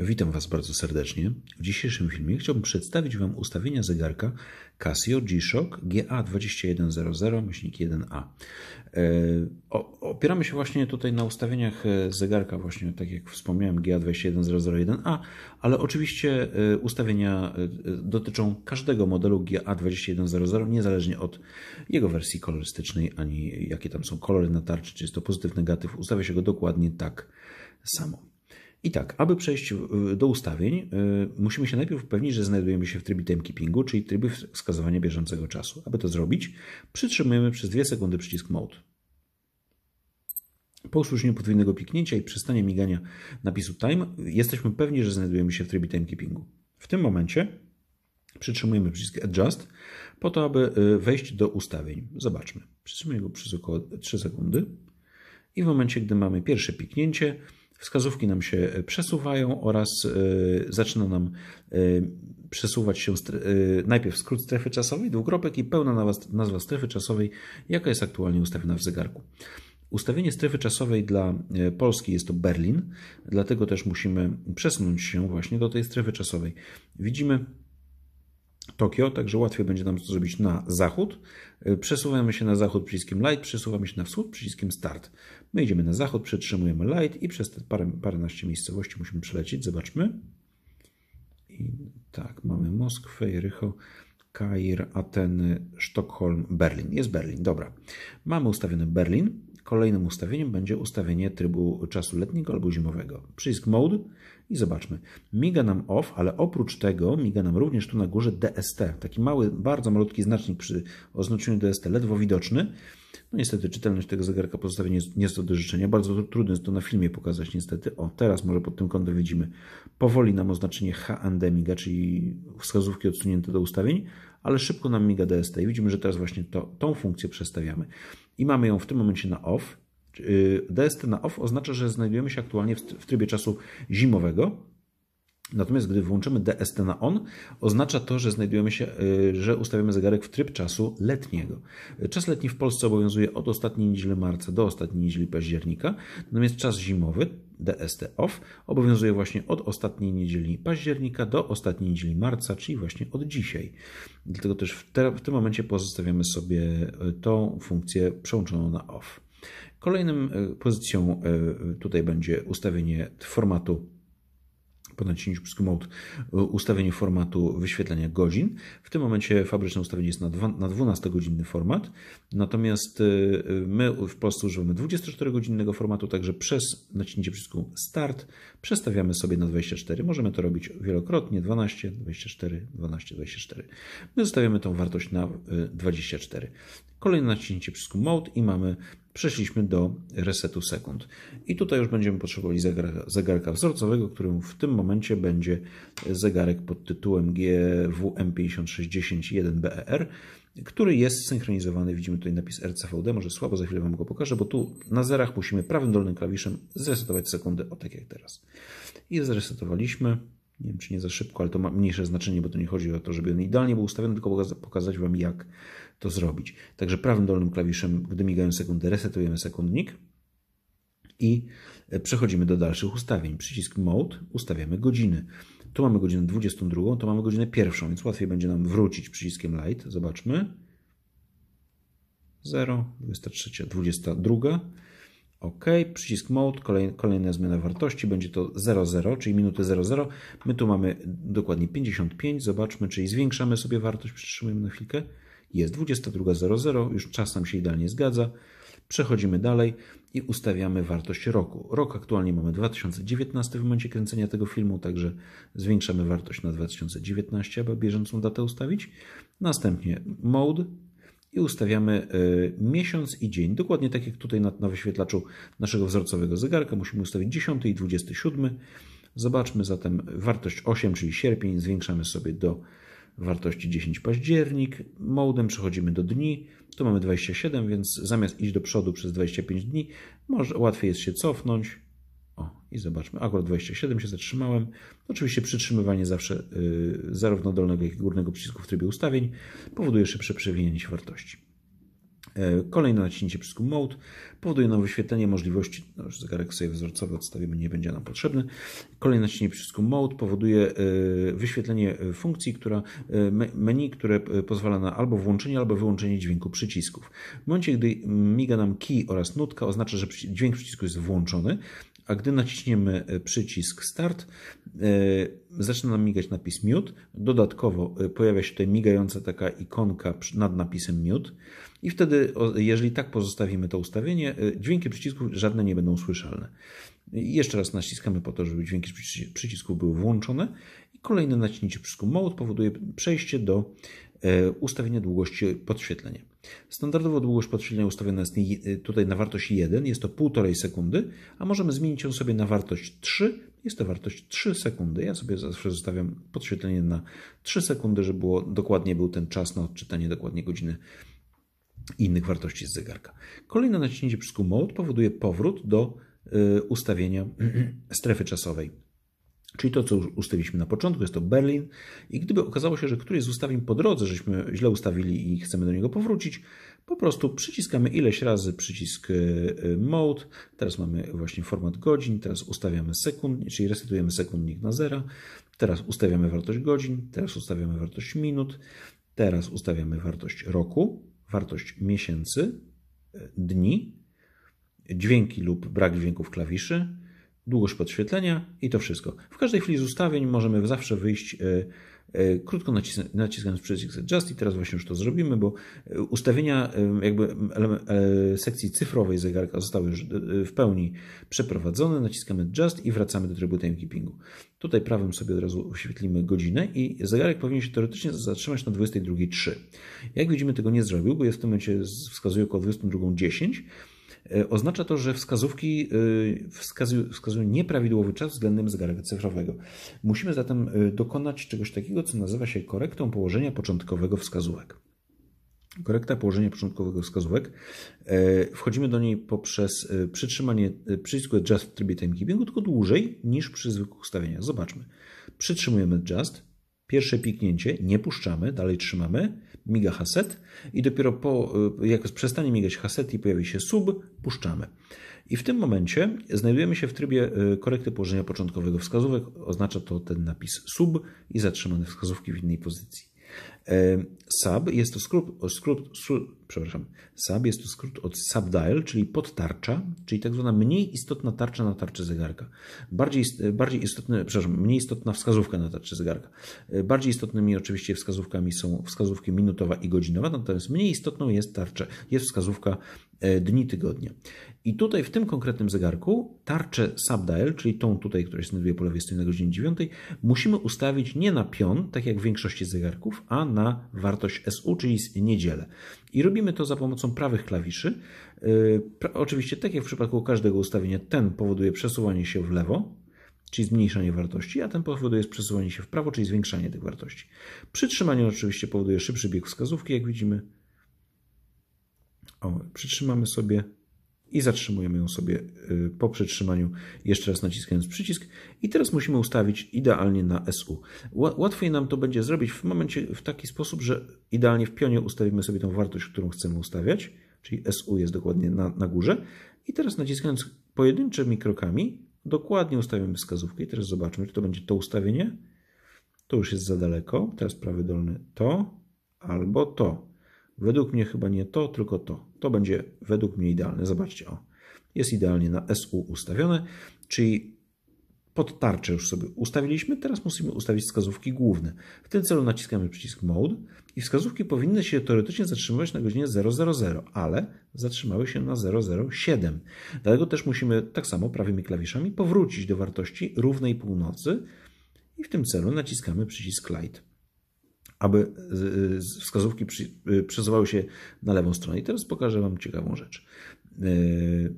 Witam Was bardzo serdecznie. W dzisiejszym filmie chciałbym przedstawić Wam ustawienia zegarka Casio G-Shock GA2100-1A. E, opieramy się właśnie tutaj na ustawieniach e, zegarka, właśnie tak jak wspomniałem, GA21001A, ale oczywiście e, ustawienia dotyczą każdego modelu GA2100, niezależnie od jego wersji kolorystycznej, ani jakie tam są kolory na tarczy, czy jest to pozytyw, negatyw. Ustawia się go dokładnie tak samo. I tak, aby przejść do ustawień, y, musimy się najpierw upewnić, że znajdujemy się w trybie timekeepingu, czyli trybie wskazywania bieżącego czasu. Aby to zrobić, przytrzymujemy przez 2 sekundy przycisk Mode. Po usłyszeniu podwójnego piknięcia i przestanie migania napisu Time, jesteśmy pewni, że znajdujemy się w trybie timekeepingu. W tym momencie przytrzymujemy przycisk Adjust po to, aby y, wejść do ustawień. Zobaczmy. Przytrzymujemy go przez około 3 sekundy i w momencie, gdy mamy pierwsze piknięcie, wskazówki nam się e, przesuwają oraz e, zaczyna nam e, przesuwać się najpierw skrót strefy czasowej, dwukropek i pełna nazwa strefy czasowej, jaka jest aktualnie ustawiona w zegarku. Ustawienie strefy czasowej dla Polski jest to Berlin, dlatego też musimy przesunąć się właśnie do tej strefy czasowej. Widzimy Tokio, także łatwiej będzie nam to zrobić na zachód. Y, przesuwamy się na zachód przyciskiem Light, przesuwamy się na wschód przyciskiem Start. My idziemy na zachód, przetrzymujemy Light i przez te parę, paręnaście miejscowości musimy przelecieć. Zobaczmy. I tak, mamy Moskwę, Jericho, Kair, Ateny, Sztokholm, Berlin. Jest Berlin, dobra. Mamy ustawiony Berlin. Kolejnym ustawieniem będzie ustawienie trybu czasu letniego albo zimowego. Przycisk Mode i zobaczmy. Miga nam off, ale oprócz tego miga nam również tu na górze DST. Taki mały, bardzo malutki znacznik przy oznaczeniu DST, ledwo widoczny. No niestety czytelność tego zegarka pozostawia nieco do życzenia. Bardzo trudno jest to na filmie pokazać niestety. O, teraz może pod tym kątem widzimy powoli nam oznaczenie HND miga, czyli wskazówki odsunięte do ustawień, ale szybko nam miga DST i widzimy, że teraz właśnie to, tą funkcję przestawiamy i mamy ją w tym momencie na off. Y, DST na off oznacza, że znajdujemy się aktualnie w trybie czasu zimowego, Natomiast gdy włączymy DST na on, oznacza to, że znajdujemy się, y, że ustawiamy zegarek w tryb czasu letniego. Czas letni w Polsce obowiązuje od ostatniej niedzieli marca do ostatniej niedzieli października, natomiast czas zimowy DST OFF obowiązuje właśnie od ostatniej niedzieli października do ostatniej niedzieli marca, czyli właśnie od dzisiaj. Dlatego też w, te, w tym momencie pozostawiamy sobie e, tą funkcję przełączoną na OFF. Kolejną e, pozycją e, tutaj będzie ustawienie formatu po naciśnięciu przycisku Mode e, ustawieniu formatu wyświetlania godzin. W tym momencie fabryczne ustawienie jest na 12-godzinny format, natomiast e, my w Polsce używamy 24-godzinnego formatu, także przez naciśnięcie przycisku Start przestawiamy sobie na 24. Możemy to robić wielokrotnie, 12, 24, 12, 24. My zostawiamy tą wartość na 24. E, Kolejne naciśnięcie przycisku Mode i mamy przeszliśmy do resetu sekund. I tutaj już będziemy potrzebowali zegarka, zegarka wzorcowego, którym w tym momencie będzie zegarek pod tytułem gwm 56101 ber który jest synchronizowany. Widzimy tutaj napis RCVD, może słabo, za chwilę Wam go pokażę, bo tu na zerach musimy prawym dolnym klawiszem zresetować sekundę, o tak jak teraz. I zresetowaliśmy. Nie wiem, czy nie za szybko, ale to ma mniejsze znaczenie, bo to nie chodzi o to, żeby on idealnie był ustawiony, tylko pokazać Wam, jak to zrobić. Także prawym dolnym klawiszem, gdy migają sekundy, resetujemy sekundnik i e, przechodzimy do dalszych ustawień. Przycisk Mode, ustawiamy godziny. Tu mamy godzinę 22, to mamy godzinę pierwszą, więc łatwiej będzie nam wrócić przyciskiem Light. Zobaczmy. 0, 23, 22. OK, przycisk Mode, kolej, kolejna zmiana wartości, będzie to 00, czyli minuty 00. My tu mamy dokładnie 55, zobaczmy, czyli zwiększamy sobie wartość, przytrzymujemy na chwilkę. Jest 22.00, już czas nam się idealnie zgadza. Przechodzimy dalej i ustawiamy wartość roku. Rok aktualnie mamy 2019 w momencie kręcenia tego filmu, także zwiększamy wartość na 2019, aby bieżącą datę ustawić. Następnie mode i ustawiamy y, miesiąc i dzień. Dokładnie tak jak tutaj na, na wyświetlaczu naszego wzorcowego zegarka musimy ustawić 10 i 27. Zobaczmy zatem wartość 8, czyli sierpień, zwiększamy sobie do wartości 10 październik. Moldem przechodzimy do dni. Tu mamy 27, więc zamiast iść do przodu przez 25 dni, może łatwiej jest się cofnąć. O, i zobaczmy, akurat 27 się zatrzymałem. Oczywiście przytrzymywanie zawsze yy, zarówno dolnego, jak i górnego przycisku w trybie ustawień powoduje szybsze przewinięcie wartości. E, kolejne naciśnięcie przycisku Mode powoduje nowe wyświetlenie możliwości. No już zegarek sobie wzorcowy odstawimy, nie będzie nam potrzebny. Kolejne naciśnięcie przycisku Mode powoduje e, wyświetlenie e, funkcji, która menu, które pozwala na albo włączenie, albo wyłączenie dźwięku przycisków. W momencie, gdy miga nam key oraz nutka, oznacza, że dźwięk przycisku jest włączony, a gdy naciśniemy przycisk Start, E, zaczyna nam migać napis mute. Dodatkowo e, pojawia się tutaj migająca taka ikonka nad napisem mute. I wtedy, jeżeli tak pozostawimy to ustawienie, e, dźwięki przycisków żadne nie będą słyszalne. Jeszcze raz naciskamy po to, żeby dźwięki przycisków były włączone Kolejne naciśnięcie przycisku Mode powoduje przejście do e, ustawienia długości podświetlenia. Standardowo długość podświetlenia ustawiona jest e, tutaj na wartość 1, jest to 1,5 sekundy, a możemy zmienić ją sobie na wartość 3, jest to wartość 3 sekundy. Ja sobie zawsze zostawiam podświetlenie na 3 sekundy, żeby było, dokładnie był ten czas na odczytanie dokładnie godziny i innych wartości z zegarka. Kolejne naciśnięcie przycisku Mode powoduje powrót do e, ustawienia strefy czasowej. Czyli to, co ustawiliśmy na początku, jest to Berlin. I gdyby okazało się, że któryś z ustawień po drodze, żeśmy źle ustawili i chcemy do niego powrócić, po prostu przyciskamy ileś razy przycisk e, mode. Teraz mamy właśnie format godzin, teraz ustawiamy sekund, czyli resetujemy sekundnik na zera. Teraz ustawiamy wartość godzin, teraz ustawiamy wartość minut, teraz ustawiamy wartość roku, wartość miesięcy, e, dni, dźwięki lub brak dźwięków klawiszy długość podświetlenia i to wszystko. W każdej chwili z ustawień możemy zawsze wyjść e, e, krótko naciskając przycisk Adjust i teraz właśnie już to zrobimy, bo e, ustawienia jakby sekcji cyfrowej zegarka zostały już w pełni przeprowadzone. Naciskamy Adjust i wracamy do trybu timekeepingu. Tutaj prawym sobie od razu oświetlimy godzinę i zegarek powinien się teoretycznie zatrzymać na 22.03. Jak widzimy tego nie zrobił, bo jest w tym momencie wskazuje około 22.10 E, oznacza to, że wskazówki e, wskazują, nieprawidłowy czas względem zegarka cyfrowego. Musimy zatem e, dokonać czegoś takiego, co nazywa się korektą położenia początkowego wskazówek. Korekta położenia początkowego wskazówek. Wchodzimy do niej poprzez przytrzymanie przycisku Adjust w trybie timekeepingu, tylko dłużej niż przy zwykłych ustawieniach. Zobaczmy. Przytrzymujemy Adjust, Pierwsze piknięcie nie puszczamy, dalej trzymamy, miga haset i dopiero po, y, jak przestanie migać haset i pojawi się sub, puszczamy. I w tym momencie znajdujemy się w trybie y, korekty położenia początkowego wskazówek, oznacza to ten napis sub i zatrzymane wskazówki w innej pozycji. Y, sub jest to skrót, skrót, skrót, przepraszam, sub jest to skrót od subdial, czyli podtarcza, czyli tak zwana mniej istotna tarcza na tarczy zegarka. Bardziej, bardziej istotne, przepraszam, mniej istotna wskazówka na tarczy zegarka. E, bardziej istotnymi oczywiście wskazówkami są wskazówki minutowa i godzinowa, natomiast mniej istotną jest tarcza, jest wskazówka e, dni tygodnia. I tutaj w tym konkretnym zegarku tarczę subdial, czyli tą tutaj, która się znajduje po lewej stronie na godzinie 9, musimy ustawić nie na pion, tak jak w większości zegarków, a na warstwę wartość SU, czyli niedzielę. I robimy to za pomocą prawych klawiszy. Y, oczywiście, tak jak w przypadku każdego ustawienia, ten powoduje przesuwanie się w lewo, czyli zmniejszanie wartości, a ten powoduje przesuwanie się w prawo, czyli zwiększanie tych wartości. Przytrzymanie oczywiście powoduje szybszy bieg wskazówki, jak widzimy. O, przytrzymamy sobie i zatrzymujemy ją sobie y, po przytrzymaniu, jeszcze raz naciskając przycisk. I teraz musimy ustawić idealnie na SU. Łatwiej nam to będzie zrobić w momencie w taki sposób, że idealnie w pionie ustawimy sobie tą wartość, którą chcemy ustawiać, czyli SU jest dokładnie na, na górze. I teraz naciskając pojedynczymi krokami, dokładnie ustawiamy wskazówkę. I teraz zobaczmy, czy to będzie to ustawienie. To już jest za daleko. Teraz prawy dolny to albo to. Według mnie chyba nie to, tylko to. To będzie według mnie idealne. Zobaczcie, o. Jest idealnie na SU ustawione, czyli pod tarczę już sobie ustawiliśmy. Teraz musimy ustawić wskazówki główne. W tym celu naciskamy przycisk Mode i wskazówki powinny się teoretycznie zatrzymywać na godzinie 000, ale zatrzymały się na 007. Dlatego też musimy tak samo prawymi klawiszami powrócić do wartości równej północy i w tym celu naciskamy przycisk Light aby wskazówki y, przesuwały się na lewą stronę. I teraz pokażę Wam ciekawą rzecz. Y,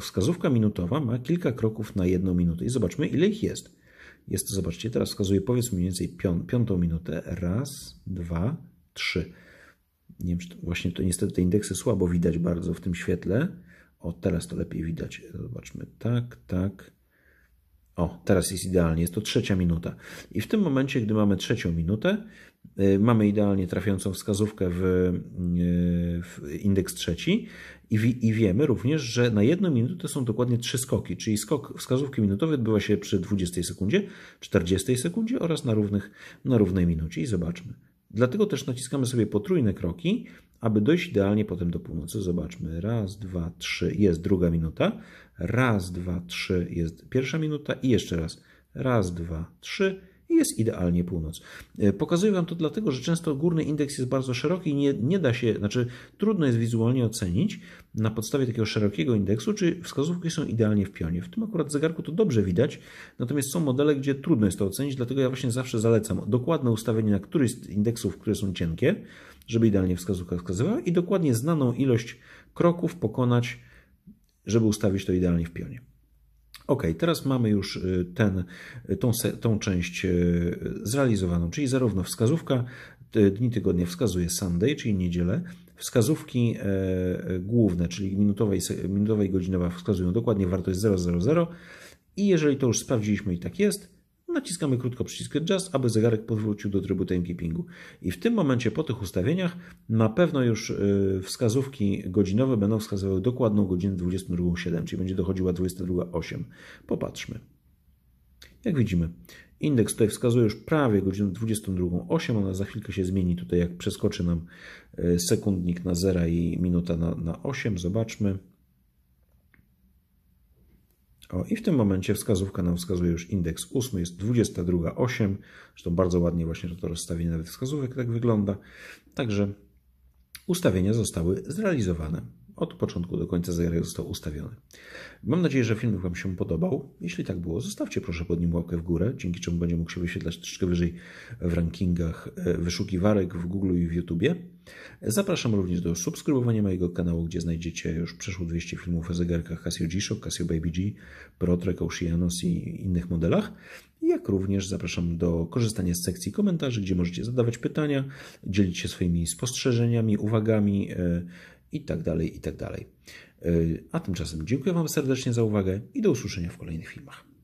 wskazówka minutowa ma kilka kroków na jedną minutę i zobaczmy, ile ich jest. Jest to, zobaczcie, teraz wskazuję powiedzmy mniej więcej piątą minutę. Raz, dwa, trzy. Nie wiem, czy to, właśnie to niestety te indeksy słabo widać bardzo w tym świetle. O, teraz to lepiej widać. Zobaczmy, tak, tak, o, teraz jest idealnie, jest to trzecia minuta. I w tym momencie, gdy mamy trzecią minutę, y, mamy idealnie trafiającą wskazówkę w, y, w indeks trzeci i, i, wiemy również, że na jedną minutę są dokładnie trzy skoki, czyli skok wskazówki minutowej odbywa się przy 20 sekundzie, 40 sekundzie oraz na, równych, na równej minucie. I zobaczmy. Dlatego też naciskamy sobie potrójne kroki, aby dojść idealnie potem do północy, zobaczmy. Raz, dwa, trzy, jest druga minuta. Raz, dwa, trzy, jest pierwsza minuta. I jeszcze raz. Raz, dwa, trzy, jest idealnie północ. E, pokazuję Wam to dlatego, że często górny indeks jest bardzo szeroki i nie, nie da się, znaczy trudno jest wizualnie ocenić na podstawie takiego szerokiego indeksu, czy wskazówki są idealnie w pionie. W tym akurat zegarku to dobrze widać, natomiast są modele, gdzie trudno jest to ocenić, dlatego ja właśnie zawsze zalecam dokładne ustawienie na któryś z indeksów, które są cienkie, żeby idealnie wskazówka wskazywała i dokładnie znaną ilość kroków pokonać, żeby ustawić to idealnie w pionie. Ok, teraz mamy już y, ten, y, tą, tą część y, zrealizowaną, czyli zarówno wskazówka dni tygodnia wskazuje Sunday, czyli niedzielę, wskazówki e, e, główne, czyli minutowej i, minutowe i godzinowa wskazują dokładnie wartość 000 i jeżeli to już sprawdziliśmy i tak jest, naciskamy krótko przycisk Adjust, aby zegarek powrócił do trybu timekeepingu. I w tym momencie po tych ustawieniach na pewno już y, wskazówki godzinowe będą wskazywały dokładną godzinę 22.07, czyli będzie dochodziła 22.08. Popatrzmy. Jak widzimy, indeks tutaj wskazuje już prawie godzinę 22.08, ona za chwilkę się zmieni tutaj, jak przeskoczy nam y, sekundnik na 0 i minuta na, na 8. Zobaczmy. O, I w tym momencie wskazówka nam wskazuje już indeks 8, jest 22,8. Zresztą bardzo ładnie właśnie to rozstawienie nawet wskazówek tak wygląda. Także ustawienia zostały zrealizowane od początku do końca zegarek został ustawiony. Mam nadzieję, że film Wam się podobał. Jeśli tak było, zostawcie proszę pod nim łapkę w górę, dzięki czemu będzie mógł się wyświetlać troszkę wyżej w rankingach e, wyszukiwarek w Google i w YouTubie. Zapraszam również do subskrybowania mojego kanału, gdzie znajdziecie już przeszło 200 filmów o zegarkach Casio G-Shock, Casio Baby G, ProTrek, Oceanos i innych modelach. Jak również zapraszam do korzystania z sekcji komentarzy, gdzie możecie zadawać pytania, dzielić się swoimi spostrzeżeniami, uwagami, e, i tak dalej, i tak dalej. Y, a tymczasem dziękuję Wam serdecznie za uwagę i do usłyszenia w kolejnych filmach.